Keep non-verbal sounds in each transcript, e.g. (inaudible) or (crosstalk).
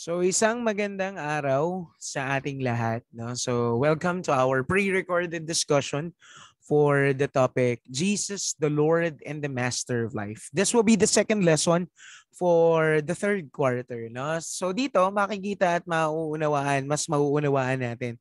So isang magandang araw sa ating lahat. No? So welcome to our pre-recorded discussion for the topic Jesus, the Lord, and the Master of Life. This will be the second lesson for the third quarter. No? So dito makikita at mauunawaan, mas mauunawaan natin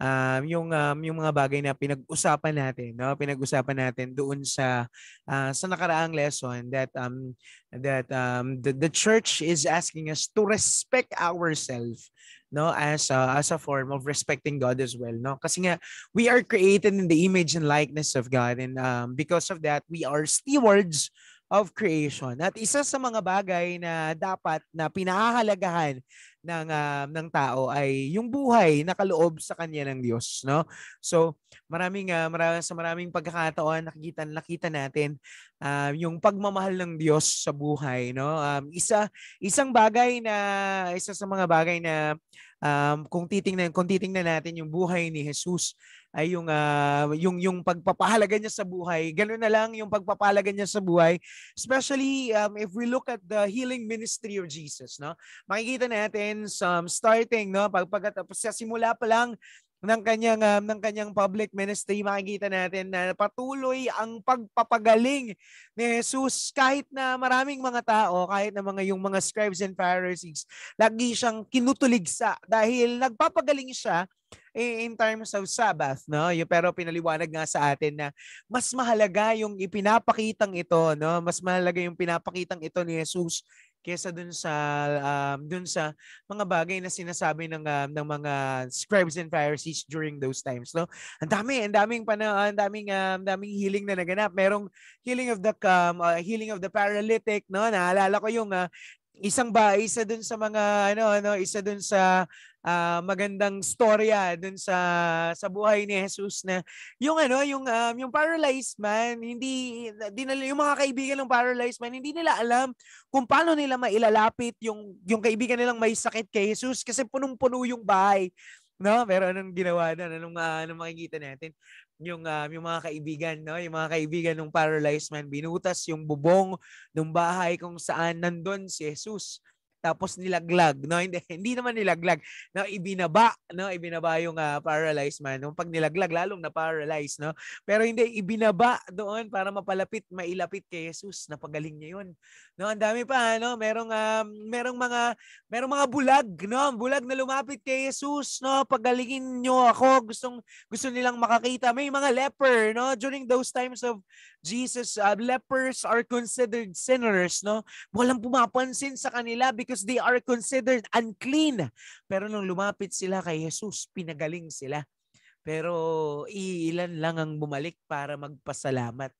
um, yung um, yung mga bagay na pinag-usapan natin, no? Pinag-usapan natin doon sa uh, sa nakaraang lesson that um that um the, the church is asking us to respect ourselves no as a, as a form of respecting God as well no kasi nga we are created in the image and likeness of God and um because of that we are stewards of creation. At isa sa mga bagay na dapat na pinahahalagahan ng uh, ng tao ay yung buhay na kaloob sa kanya ng Diyos, no? So, maraming uh, ah, maraming sa maraming pagkakataon nakikita nakita natin uh, yung pagmamahal ng Diyos sa buhay, no? Um, isa isang bagay na isa sa mga bagay na um, kung titingnan kung titingnan natin yung buhay ni Jesus ay yung uh, yung yung pagpapahalaga niya sa buhay. Ganoon na lang yung pagpapahalaga niya sa buhay. Especially um, if we look at the healing ministry of Jesus, no? Makikita natin some um, starting, no, pag, sa simula pa lang ng kanyang um, ng kanyang public ministry makikita natin na patuloy ang pagpapagaling ni Jesus kahit na maraming mga tao kahit na mga yung mga scribes and Pharisees lagi siyang kinutuligsa dahil nagpapagaling siya eh, in terms of Sabbath, no? Yung, pero pinaliwanag nga sa atin na mas mahalaga yung ipinapakitang ito, no? Mas mahalaga yung pinapakitang ito ni Jesus kesa dun sa um, dun sa mga bagay na sinasabi ng um, ng mga scribes and pharisees during those times no ang dami ang daming pana ang daming um, daming healing na naganap merong healing of the um, uh, healing of the paralytic no naalala ko yung uh, isang ba isa dun sa mga ano ano isa dun sa uh, magandang storya dun sa sa buhay ni Jesus na yung ano, yung um, yung paralyzed man, hindi dinala yung mga kaibigan ng paralyzed man, hindi nila alam kung paano nila mailalapit yung yung kaibigan nilang may sakit kay Jesus kasi punong-puno yung bahay. No, pero anong ginawa doon? Anong, uh, anong makikita natin? Yung, uh, yung mga kaibigan, no? Yung mga kaibigan ng paralyzed man, binutas yung bubong ng bahay kung saan nandun si Jesus tapos nilaglag no (laughs) hindi hindi naman nilaglag no ibinaba no ibinaba yung uh, paralyzed man no pag nilaglag lalong na paralyzed no pero hindi ibinaba doon para mapalapit mailapit kay Jesus na napagaling niya yun no ang dami pa no merong um, merong mga merong mga bulag no bulag na lumapit kay Jesus no pagalingin niyo ako gustong gusto nilang makakita may mga leper no during those times of Jesus uh, lepers are considered sinners no walang pumapansin sa kanila because because they are considered unclean. Pero nung lumapit sila kay Jesus, pinagaling sila. Pero iilan lang ang bumalik para magpasalamat.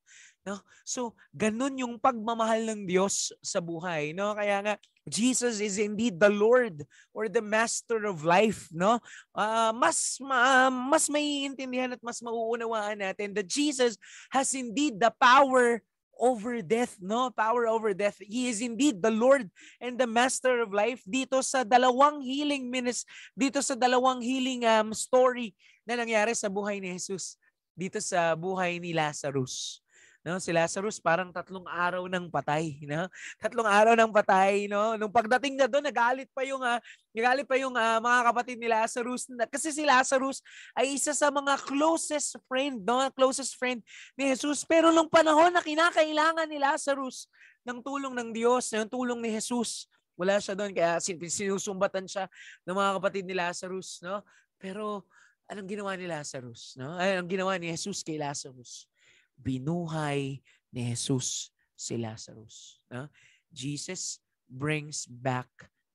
No? So, ganun yung pagmamahal ng Diyos sa buhay, no? Kaya nga Jesus is indeed the Lord or the master of life, no? Uh, mas ma, uh, mas maiintindihan at mas mauunawaan natin that Jesus has indeed the power over death, no? Power over death. He is indeed the Lord and the Master of life dito sa dalawang healing minutes, dito sa dalawang healing um, story na nangyari sa buhay ni Jesus dito sa buhay ni Lazarus. No? Si Lazarus parang tatlong araw ng patay. No? (laughs) Tatlong araw ng patay. No? Nung pagdating na doon, nagalit pa yung, uh, nagalit pa yung uh, mga kapatid ni Lazarus. Kasi si Lazarus ay isa sa mga closest friend, no? closest friend ni Jesus. Pero nung panahon na kinakailangan ni Lazarus ng tulong ng Diyos, ng tulong ni Jesus, wala siya doon. Kaya sinusumbatan siya ng mga kapatid ni Lazarus. No? Pero anong ginawa ni Lazarus? No? Ay, anong ginawa ni Jesus kay Lazarus? binuhay ni Jesus si Lazarus. No? Jesus brings back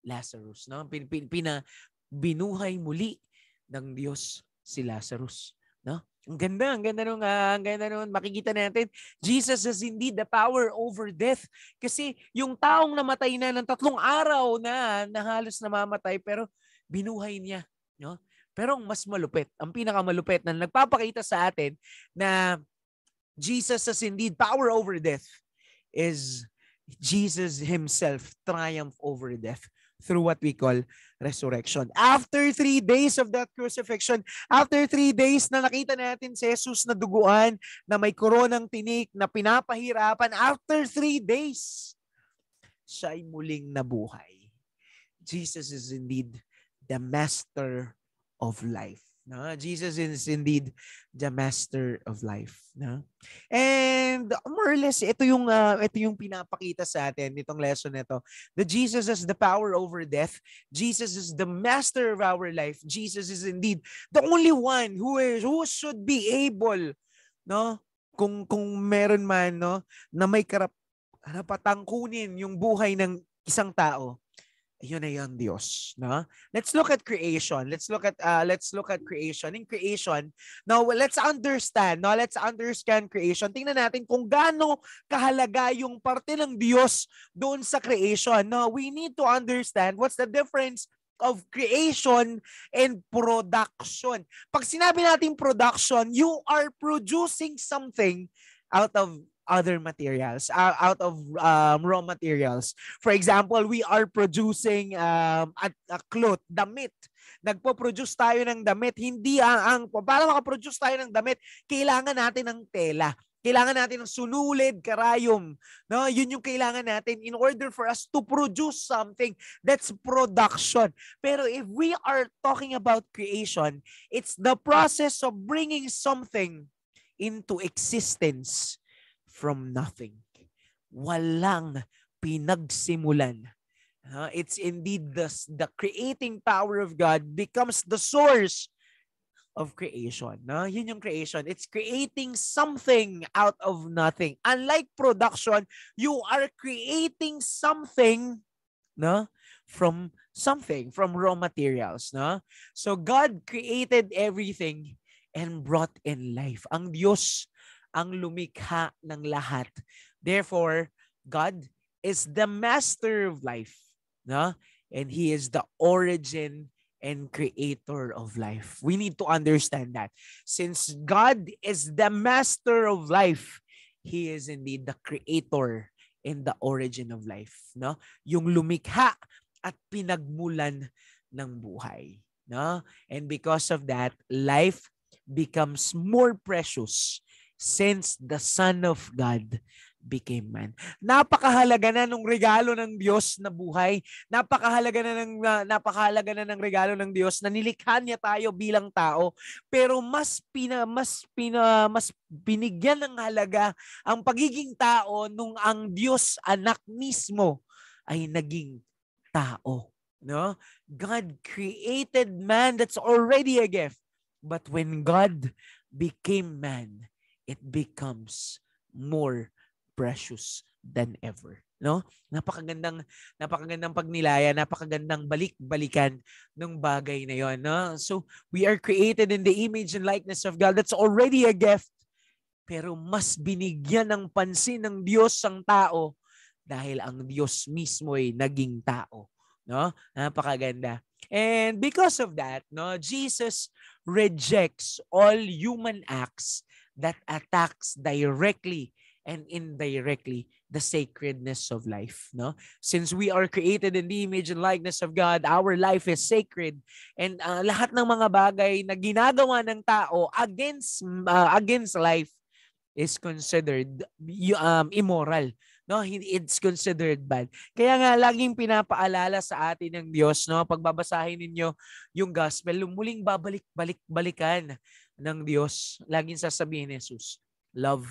Lazarus. No? Pin, pina, binuhay muli ng Diyos si Lazarus. No? Ang ganda, ang ganda nun, uh, ah, ang ganda nun. Makikita natin, Jesus has indeed the power over death. Kasi yung taong namatay na ng tatlong araw na, na halos namamatay, pero binuhay niya. No? Pero ang mas malupit, ang pinakamalupit na nagpapakita sa atin na Jesus has indeed power over death is Jesus himself triumph over death through what we call resurrection. After three days of that crucifixion, after three days na nakita natin si Jesus na duguan, na may koronang tinik, na pinapahirapan, after three days, siya ay muling nabuhay. Jesus is indeed the master of life. No? Jesus is indeed the master of life. No? And more or less, ito yung, uh, ito yung pinapakita sa atin, itong lesson na ito. That Jesus is the power over death. Jesus is the master of our life. Jesus is indeed the only one who, is, who should be able no? kung kung meron man no na may karap harapatang kunin yung buhay ng isang tao yun na yung Diyos, no? Let's look at creation. Let's look at uh, let's look at creation. In creation, now let's understand, no? Let's understand creation. Tingnan natin kung gaano kahalaga yung parte ng Diyos doon sa creation. No, we need to understand what's the difference of creation and production. Pag sinabi natin production, you are producing something out of other materials, uh, out of um, raw materials. For example, we are producing um, at a cloth, damit. Nagpo-produce tayo ng damit. Hindi ang, ang para makaproduce tayo ng damit, kailangan natin ng tela. Kailangan natin ng sululid, karayom. No, yun yung kailangan natin in order for us to produce something that's production. Pero if we are talking about creation, it's the process of bringing something into existence from nothing. Walang pinagsimulan. Uh, it's indeed the, the creating power of God becomes the source of creation. No? Yun yung creation. It's creating something out of nothing. Unlike production, you are creating something no? from something, from raw materials. No? So God created everything and brought in life. Ang Diyos ang lumikha ng lahat. Therefore, God is the master of life. No? And He is the origin and creator of life. We need to understand that. Since God is the master of life, He is indeed the creator and the origin of life. No? Yung lumikha at pinagmulan ng buhay. No? And because of that, life becomes more precious since the Son of God became man. Napakahalaga na ng regalo ng Diyos na buhay. Napakahalaga na ng uh, napakahalaga na ng regalo ng Diyos na nilikha niya tayo bilang tao. Pero mas pina mas pina mas binigyan ng halaga ang pagiging tao nung ang Diyos anak mismo ay naging tao, no? God created man that's already a gift. But when God became man, it becomes more precious than ever. No? Napakagandang napakagandang pagnilaya, napakagandang balik-balikan ng bagay na 'yon, no? So, we are created in the image and likeness of God. That's already a gift. Pero mas binigyan ng pansin ng Diyos ang tao dahil ang Diyos mismo ay naging tao, no? Napakaganda. And because of that, no, Jesus rejects all human acts that attacks directly and indirectly the sacredness of life no since we are created in the image and likeness of God our life is sacred and uh, lahat ng mga bagay na ginagawa ng tao against uh, against life is considered um, immoral no it's considered bad kaya nga laging pinapaalala sa atin ng Diyos no pagbabasahin ninyo yung gospel muling babalik-balik balikan ng Diyos, laging sasabihin ni Jesus, love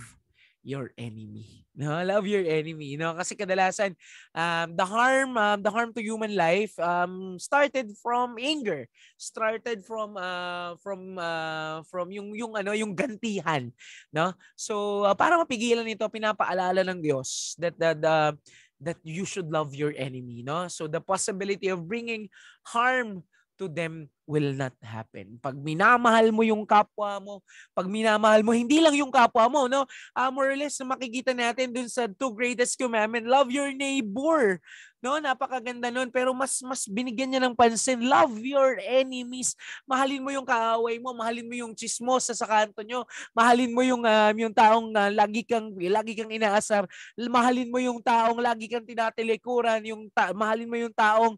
your enemy. (laughs) No, love your enemy. No, kasi kadalasan um, the harm um, the harm to human life um, started from anger, started from uh, from uh, from yung yung ano yung gantihan, no? So uh, para mapigilan ito, pinapaalala ng Diyos that the, the uh, that you should love your enemy, no? So the possibility of bringing harm to them will not happen. Pag minamahal mo yung kapwa mo, pag minamahal mo, hindi lang yung kapwa mo, no? Uh, more or less, makikita natin dun sa two greatest commandments, love your neighbor. No? Napakaganda nun. Pero mas, mas binigyan niya ng pansin, love your enemies. Mahalin mo yung kaaway mo, mahalin mo yung chismos sa kanto nyo, mahalin mo yung, um, yung taong uh, lagi, kang, lagi kang inaasar, mahalin mo yung taong lagi kang tinatilikuran, yung ta- mahalin mo yung taong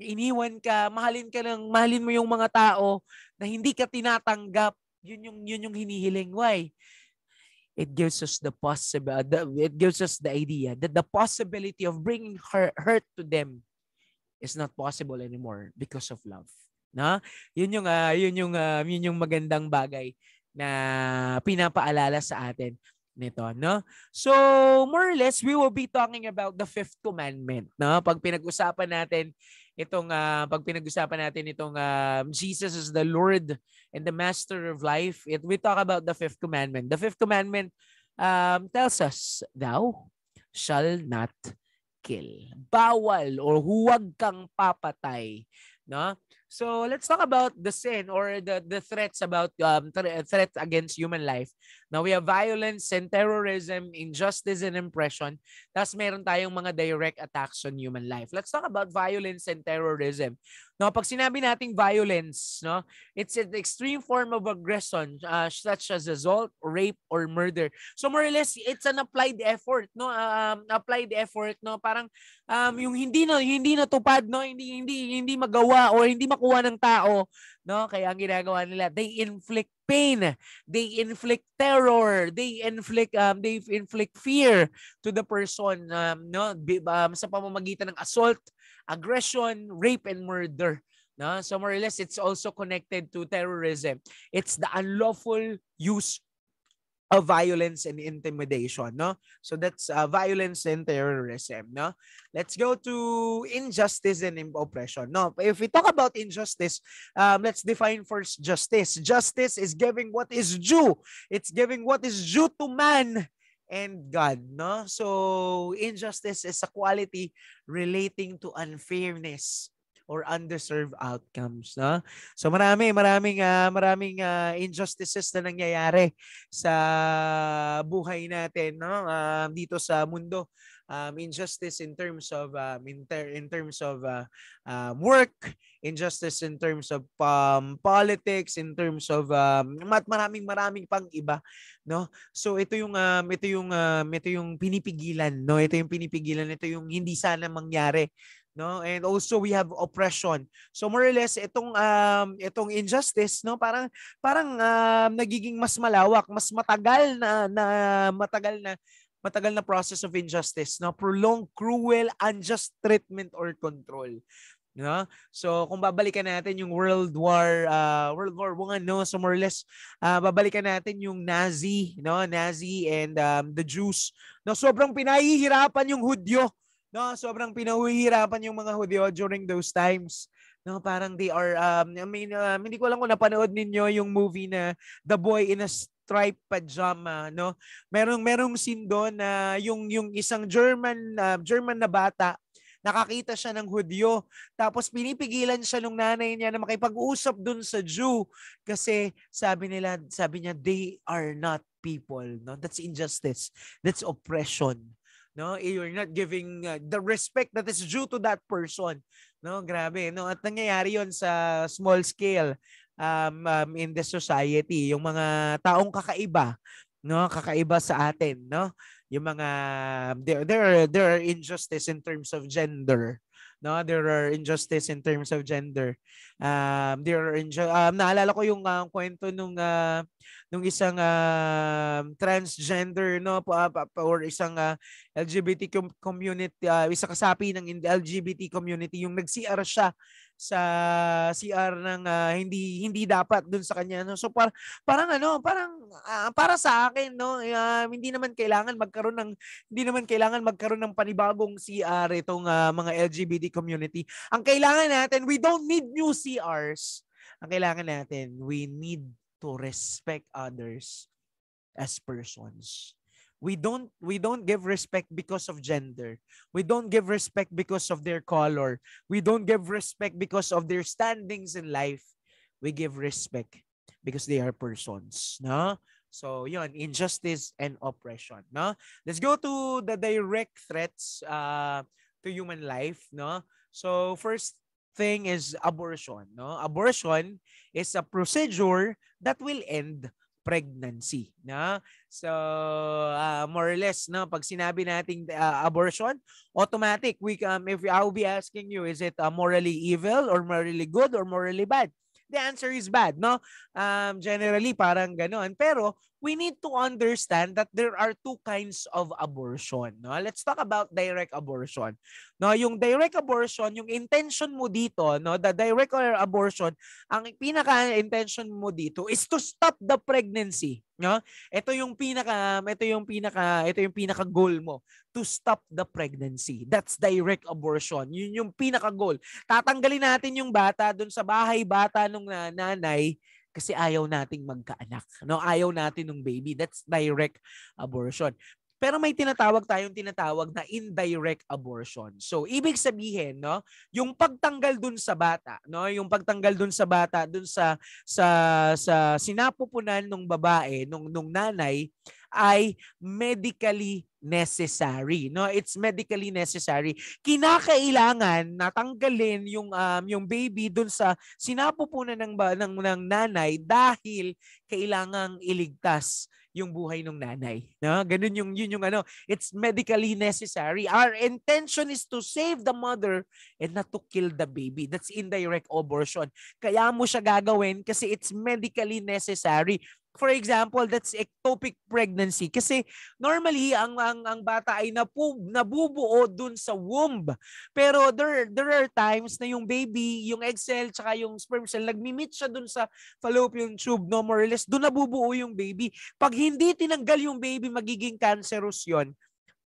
iniwan ka, mahalin ka ng, mahalin mo yung mga tao na hindi ka tinatanggap, yun yung, yun yung hinihiling. Why? It gives us the possible, uh, the, it gives us the idea that the possibility of bringing hurt, hurt to them is not possible anymore because of love. No? Yun yung, uh, yun yung, uh, yun yung magandang bagay na pinapaalala sa atin nito, no? So, more or less, we will be talking about the fifth commandment, no? Pag pinag-usapan natin itong uh, ah, pag pinag-usapan natin itong uh, Jesus is the Lord and the Master of Life, it, we talk about the fifth commandment. The fifth commandment um, tells us, thou shall not kill. Bawal or huwag kang papatay. No? So let's talk about the sin or the the threats about um, th- threats against human life. Now we have violence and terrorism, injustice and impression. Tapos meron tayong mga direct attacks on human life. Let's talk about violence and terrorism. No, pag sinabi nating violence, no, it's an extreme form of aggression uh, such as assault, rape or murder. So more or less it's an applied effort, no, um, applied effort, no, parang um, yung hindi no, hindi natupad, no, hindi hindi hindi magawa o hindi makuha ng tao, no, kaya ang ginagawa nila, they inflict pain, they inflict terror, they inflict um they inflict fear to the person um no um, sa pamamagitan ng assault, aggression, rape and murder. No, so more or less it's also connected to terrorism. It's the unlawful use of violence and intimidation no so that's uh, violence and terrorism no let's go to injustice and oppression no if we talk about injustice um, let's define first justice justice is giving what is due it's giving what is due to man and God no so injustice is a quality relating to unfairness or undeserved outcomes, no? So marami, maraming uh, maraming uh, injustices na nangyayari sa buhay natin, no? Uh, dito sa mundo. Um, injustice in terms of um, in, ter- in terms of uh, um, work, injustice in terms of um, politics, in terms of um, mat maraming maraming pang iba, no? So ito yung um, ito yung um, ito yung pinipigilan, no? Ito yung pinipigilan, ito yung hindi sana mangyari no and also we have oppression so more or less itong um itong injustice no parang parang um, nagiging mas malawak mas matagal na, na matagal na matagal na process of injustice no prolonged cruel unjust treatment or control no so kung babalikan natin yung World War uh, World War 1 no so more or less uh, babalikan natin yung Nazi no Nazi and um, the Jews no sobrang pinahihirapan yung Hudyo No, sobrang pinahihirapan yung mga Hudyo during those times. No, parang they are, um, I mean, um, hindi ko lang kung napanood ninyo yung movie na The Boy in a striped pajama no merong merong scene doon na yung yung isang German uh, German na bata nakakita siya ng Hudyo. Tapos pinipigilan siya nung nanay niya na makipag-usap dun sa Jew kasi sabi nila, sabi niya, they are not people. No? That's injustice. That's oppression no you're not giving uh, the respect that is due to that person no grabe no at nangyayari yon sa small scale um, um in the society yung mga taong kakaiba no kakaiba sa atin no yung mga there there are, there are injustice in terms of gender no there are injustice in terms of gender um there are inju- um, naalala ko yung uh, kwento nung uh, nung isang uh, transgender no or isang uh, ah, LGBT community uh, isa kasapi ng LGBT community yung nag-CR siya sa CR ng uh, hindi hindi dapat dun sa kanya no so par, parang ano parang uh, para sa akin no uh, hindi naman kailangan magkaroon ng hindi naman kailangan magkaroon ng panibagong CR itong uh, mga LGBT LGBT community. Ang kailangan natin, we don't need new CRs. Ang kailangan natin, we need to respect others as persons. We don't we don't give respect because of gender. We don't give respect because of their color. We don't give respect because of their standings in life. We give respect because they are persons, no? So, yun, injustice and oppression, no? Let's go to the direct threats. Uh, to human life, no? So, first thing is abortion, no? Abortion is a procedure that will end pregnancy, no? So, uh, more or less, no, pag sinabi nating uh, abortion, automatic we um, if I'll be asking you, is it uh, morally evil or morally good or morally bad? the answer is bad, no? Um, generally, parang ganoon. Pero, we need to understand that there are two kinds of abortion. No? Let's talk about direct abortion. No, yung direct abortion, yung intention mo dito, no, the direct abortion, ang pinaka-intention mo dito is to stop the pregnancy. No? Ito yung pinaka ito yung pinaka ito yung pinaka goal mo to stop the pregnancy. That's direct abortion. Yun yung pinaka goal. Tatanggalin natin yung bata doon sa bahay bata nung nanay kasi ayaw nating magkaanak. No? Ayaw natin ng baby. That's direct abortion. Pero may tinatawag tayong tinatawag na indirect abortion. So, ibig sabihin, no, yung pagtanggal dun sa bata, no, yung pagtanggal dun sa bata, dun sa sa sa sinapupunan ng babae, ng, nung nanay, ay medically necessary no it's medically necessary kinakailangan natanggalin yung um, yung baby dun sa sinapupunan ng ng ng nanay dahil kailangang iligtas yung buhay ng nanay. No? Ganun yung, yun yung ano, it's medically necessary. Our intention is to save the mother and not to kill the baby. That's indirect abortion. Kaya mo siya gagawin kasi it's medically necessary for example, that's ectopic pregnancy kasi normally ang ang, ang bata ay napu, nabubuo dun sa womb. Pero there there are times na yung baby, yung egg cell tsaka yung sperm cell nagmi-meet siya dun sa fallopian tube no more or less. Dun nabubuo yung baby. Pag hindi tinanggal yung baby, magiging cancerous 'yon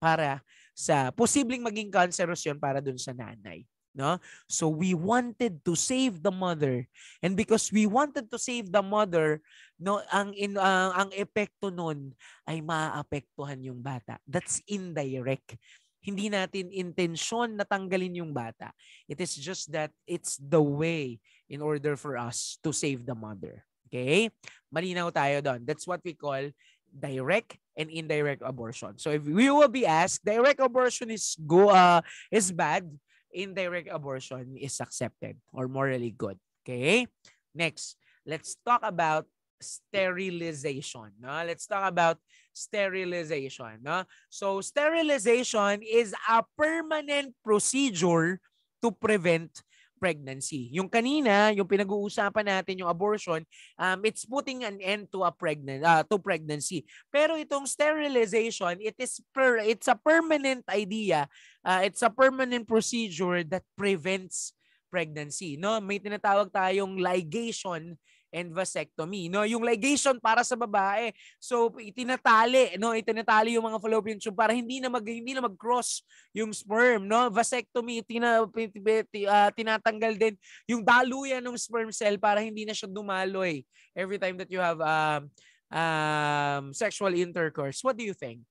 para sa posibleng maging cancerous 'yon para dun sa nanay. No? So we wanted to save the mother. And because we wanted to save the mother, no, ang in, uh, ang epekto noon ay maaapektuhan yung bata. That's indirect. Hindi natin intensyon na tanggalin yung bata. It is just that it's the way in order for us to save the mother. Okay? Malinaw tayo doon. That's what we call direct and indirect abortion. So if we will be asked, direct abortion is go uh, is bad indirect abortion is accepted or morally good. Okay? Next, let's talk about sterilization. No? Let's talk about sterilization. No? So, sterilization is a permanent procedure to prevent pregnancy. Yung kanina, yung pinag-uusapan natin yung abortion, um it's putting an end to a pregnant uh, to pregnancy. Pero itong sterilization, it is per it's a permanent idea, uh, it's a permanent procedure that prevents pregnancy, no? May tinatawag tayong ligation and vasectomy. No, yung ligation para sa babae. So itinatali, no, itinatali yung mga fallopian tube para hindi na mag hindi na mag-cross yung sperm, no. Vasectomy tina, uh, tinatanggal din yung daluyan ng sperm cell para hindi na siya dumaloy every time that you have um um sexual intercourse. What do you think?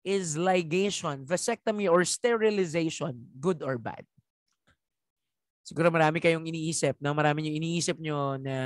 Is ligation, vasectomy or sterilization good or bad? siguro marami kayong iniisip, na Marami yung iniisip nyo na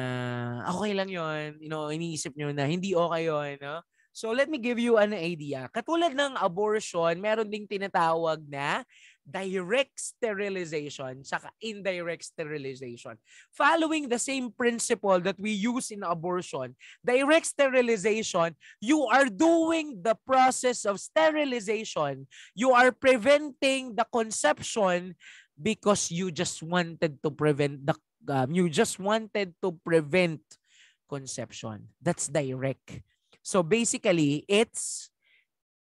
okay lang yon you know, iniisip nyo na hindi okay yon no? So let me give you an idea. Katulad ng abortion, meron ding tinatawag na direct sterilization saka indirect sterilization. Following the same principle that we use in abortion, direct sterilization, you are doing the process of sterilization. You are preventing the conception because you just wanted to prevent the um, you just wanted to prevent conception. That's direct. So basically, it's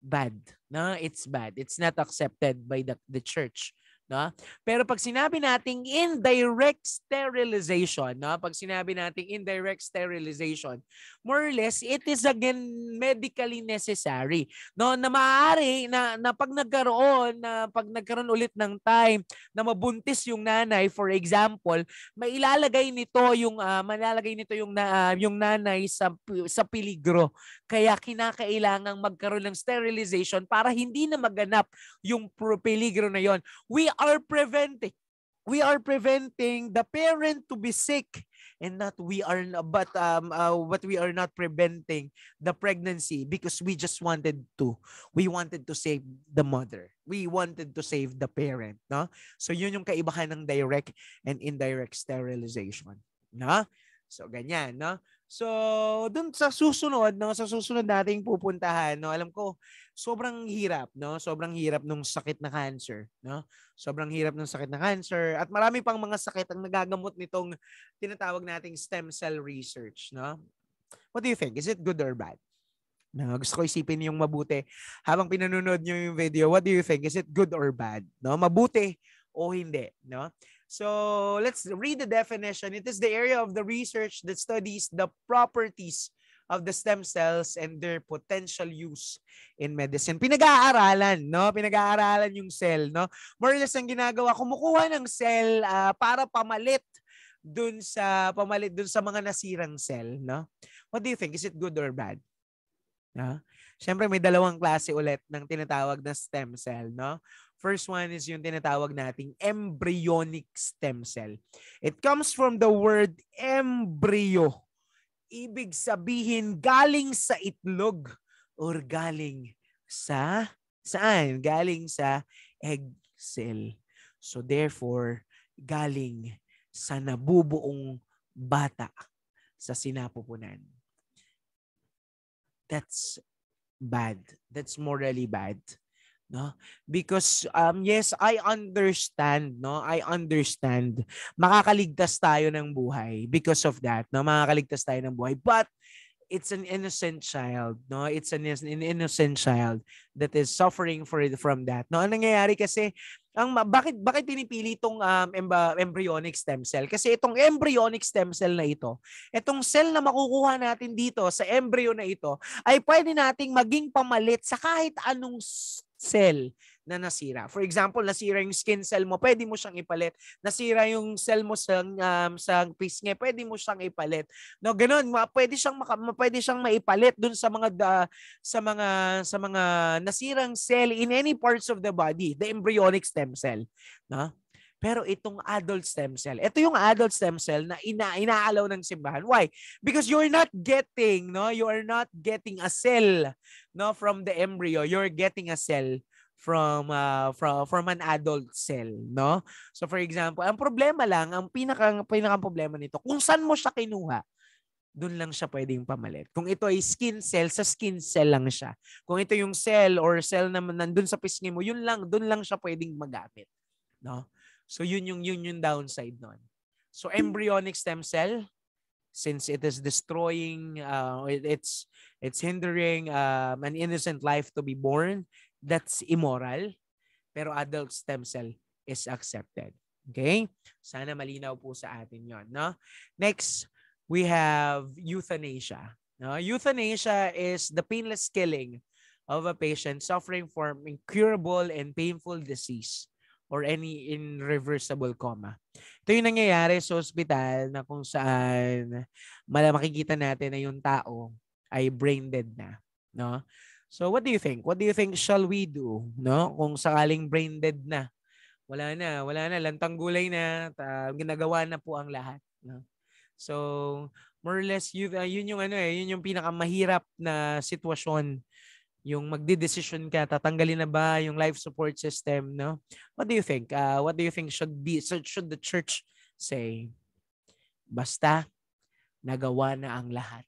bad. No, it's bad. It's not accepted by the, the church. No? Pero pag sinabi nating indirect sterilization, no? pag sinabi nating indirect sterilization, more or less, it is again medically necessary. No? Na maaari na, na pag nagkaroon, na pag nagkaroon ulit ng time na mabuntis yung nanay, for example, mailalagay nito yung, uh, ah, malalagay nito yung, na, uh, yung nanay sa, sa peligro. Kaya kinakailangan magkaroon ng sterilization para hindi na maganap yung peligro na yon. We are preventing we are preventing the parent to be sick and not we are but um uh, what we are not preventing the pregnancy because we just wanted to we wanted to save the mother we wanted to save the parent no so yun yung kaibahan ng direct and indirect sterilization no so ganyan no So, dun sa susunod, no, sa susunod nating pupuntahan, no, alam ko, sobrang hirap, no? Sobrang hirap nung sakit na cancer, no? Sobrang hirap nung sakit na cancer at marami pang mga sakit ang nagagamot nitong tinatawag nating stem cell research, no? What do you think? Is it good or bad? No, gusto ko isipin yung mabuti habang pinanonood niyo yung video. What do you think? Is it good or bad? No, mabuti o hindi, no? So let's read the definition. It is the area of the research that studies the properties of the stem cells and their potential use in medicine. Pinag-aaralan, no? Pinag-aaralan yung cell, no? More or less ang ginagawa, kumukuha ng cell uh, para pamalit dun sa pamalit dun sa mga nasirang cell, no? What do you think? Is it good or bad? No? Siyempre, may dalawang klase ulit ng tinatawag na stem cell, no? First one is yung tinatawag nating embryonic stem cell. It comes from the word embryo. Ibig sabihin galing sa itlog or galing sa saan? Galing sa egg cell. So therefore, galing sa nabubuong bata sa sinapupunan. That's bad. That's morally bad no because um yes i understand no i understand makakaligtas tayo ng buhay because of that no makakaligtas tayo ng buhay but it's an innocent child no it's an, an innocent child that is suffering for it from that no ang nangyayari kasi ang bakit bakit pinipili itong um, embryonic stem cell kasi itong embryonic stem cell na ito itong cell na makukuha natin dito sa embryo na ito ay pwede nating maging pamalit sa kahit anong cell na nasira. For example, nasira yung skin cell mo, pwede mo siyang ipalit. Nasira yung cell mo sa um, sa pisngi, pwede mo siyang ipalit. No, ganoon, pwede siyang maka, pwede siyang maipalit dun sa mga uh, sa mga sa mga nasirang cell in any parts of the body, the embryonic stem cell, no? Pero itong adult stem cell, ito yung adult stem cell na ina inaalaw ng simbahan. Why? Because you're not getting, no? You are not getting a cell, no, from the embryo. You're getting a cell from uh, from from an adult cell, no? So for example, ang problema lang, ang pinaka pinaka problema nito, kung saan mo siya kinuha, doon lang siya pwedeng pamalit. Kung ito ay skin cell, sa skin cell lang siya. Kung ito yung cell or cell na nandun sa pisngi mo, yun lang, doon lang siya pwedeng magamit, no? So yun yung yun yung downside noon. So embryonic stem cell since it is destroying uh, it's it's hindering uh, an innocent life to be born that's immoral, pero adult stem cell is accepted. Okay? Sana malinaw po sa atin yon, no? Next, we have euthanasia. No? Euthanasia is the painless killing of a patient suffering from incurable and painful disease or any irreversible coma. Ito yung nangyayari sa ospital na kung saan makikita natin na yung tao ay brain dead na. No? So what do you think? What do you think shall we do? No? Kung sakaling brain dead na. Wala na, wala na, lantang gulay na, ta, ginagawa na po ang lahat. No? So more or less you, uh, yun yung ano eh, yun yung pinakamahirap na sitwasyon yung magde-decision ka, tatanggalin na ba yung life support system, no? What do you think? Uh, what do you think should be, should the church say? Basta, nagawa na ang lahat.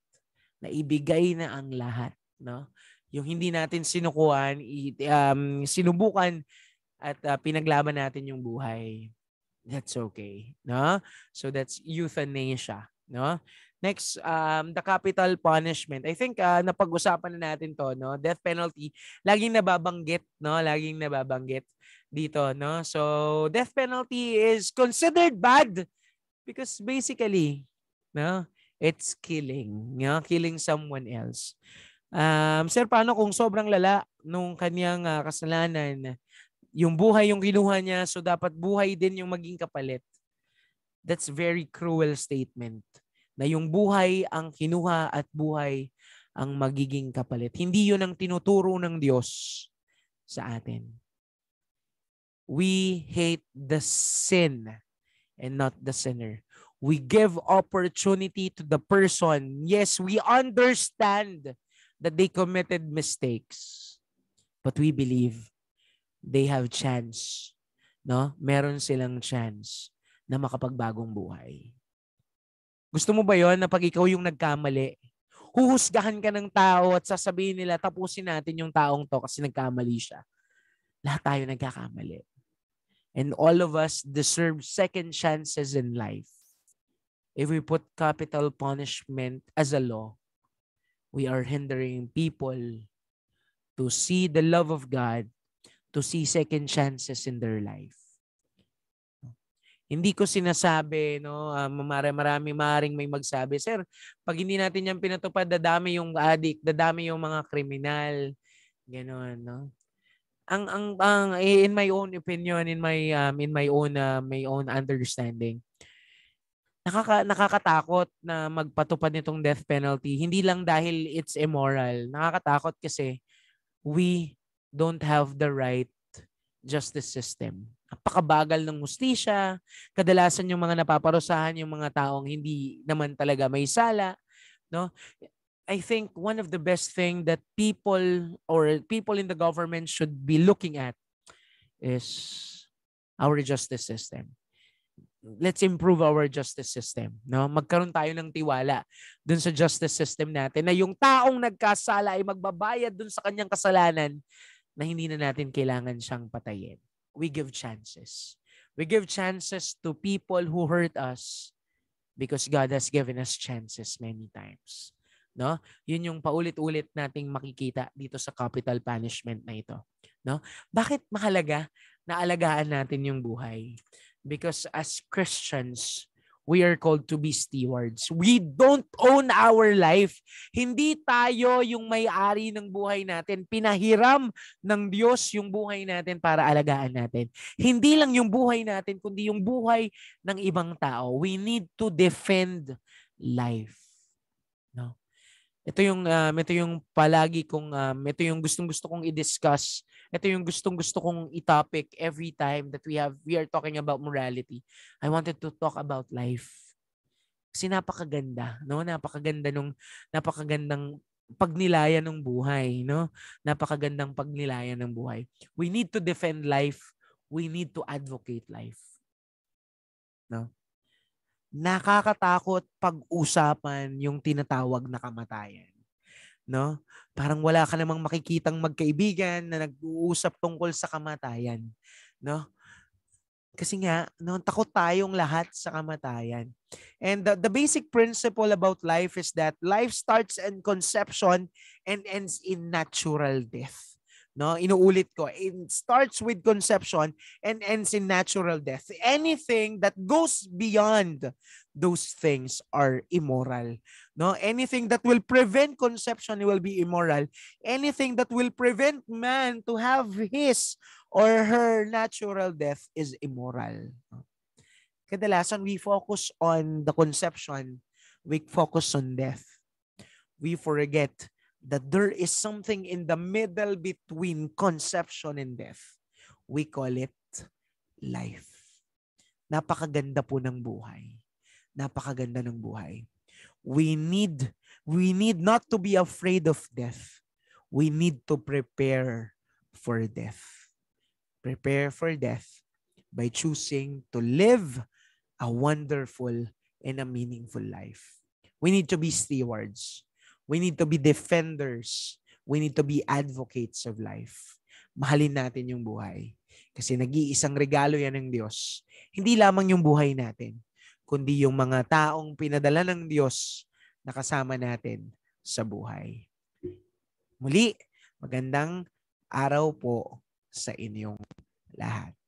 Naibigay na ang lahat, no? yung hindi natin sinukuan, um, sinubukan at uh, pinaglaban natin yung buhay. That's okay, no? So that's euthanasia, no? Next, um, the capital punishment. I think uh, napag-usapan na natin to, no? Death penalty. Laging nababanggit, no? Laging nababanggit dito, no? So, death penalty is considered bad because basically, no? It's killing, no? Killing someone else. Um, sir, paano kung sobrang lala nung kanyang uh, kasalanan? Yung buhay yung kinuha niya, so dapat buhay din yung maging kapalit. That's very cruel statement. Na yung buhay ang kinuha at buhay ang magiging kapalit. Hindi yun ang tinuturo ng Diyos sa atin. We hate the sin and not the sinner. We give opportunity to the person. Yes, we understand that they committed mistakes. But we believe they have chance. No? Meron silang chance na makapagbagong buhay. Gusto mo ba yon na pag ikaw yung nagkamali, huhusgahan ka ng tao at sasabihin nila, tapusin natin yung taong to kasi nagkamali siya. Lahat tayo nagkakamali. And all of us deserve second chances in life. If we put capital punishment as a law, we are hindering people to see the love of God, to see second chances in their life. Hindi ko sinasabi, no, uh, marami, maring may magsabi, Sir, pag hindi natin yan pinatupad, dadami yung addict, dadami yung mga kriminal, gano'n, no? Ang, ang, ang, eh, in my own opinion, in my, um, in my own, uh, my own understanding, nakaka, nakakatakot na magpatupad nitong death penalty. Hindi lang dahil it's immoral. Nakakatakot kasi we don't have the right justice system. Napakabagal ng hustisya. Kadalasan yung mga napaparusahan yung mga taong hindi naman talaga may sala. No? I think one of the best thing that people or people in the government should be looking at is our justice system let's improve our justice system. No? Magkaroon tayo ng tiwala dun sa justice system natin na yung taong nagkasala ay magbabayad dun sa kanyang kasalanan na hindi na natin kailangan siyang patayin. We give chances. We give chances to people who hurt us because God has given us chances many times. No? Yun yung paulit-ulit nating makikita dito sa capital punishment na ito. No? Bakit mahalaga na alagaan natin yung buhay? Because as Christians, we are called to be stewards. We don't own our life. Hindi tayo yung may-ari ng buhay natin. Pinahiram ng Diyos yung buhay natin para alagaan natin. Hindi lang yung buhay natin, kundi yung buhay ng ibang tao. We need to defend life. No? Ito yung um, ito yung palagi kong um, ito yung gustong-gusto kong i-discuss ito yung gustong-gusto kong i-topic every time that we have we are talking about morality. I wanted to talk about life. Kasi napakaganda, no? Napakaganda nung napakagandang pagnilayan ng buhay, no? Napakagandang pagnilayan ng buhay. We need to defend life. We need to advocate life. No? Nakakatakot pag-usapan yung tinatawag na kamatayan no? Parang wala ka namang makikitang magkaibigan na nag-uusap tungkol sa kamatayan, no? Kasi nga, no, takot tayong lahat sa kamatayan. And the, the basic principle about life is that life starts in conception and ends in natural death. No, inuulit ko. It starts with conception and ends in natural death. Anything that goes beyond those things are immoral. No, anything that will prevent conception will be immoral. Anything that will prevent man to have his or her natural death is immoral. Kadalasan we focus on the conception, we focus on death. We forget that there is something in the middle between conception and death. We call it life. Napakaganda po ng buhay. Napakaganda ng buhay. We need we need not to be afraid of death. We need to prepare for death. Prepare for death by choosing to live a wonderful and a meaningful life. We need to be stewards We need to be defenders. We need to be advocates of life. Mahalin natin yung buhay. Kasi nag-iisang regalo yan ng Diyos. Hindi lamang yung buhay natin, kundi yung mga taong pinadala ng Diyos na kasama natin sa buhay. Muli, magandang araw po sa inyong lahat.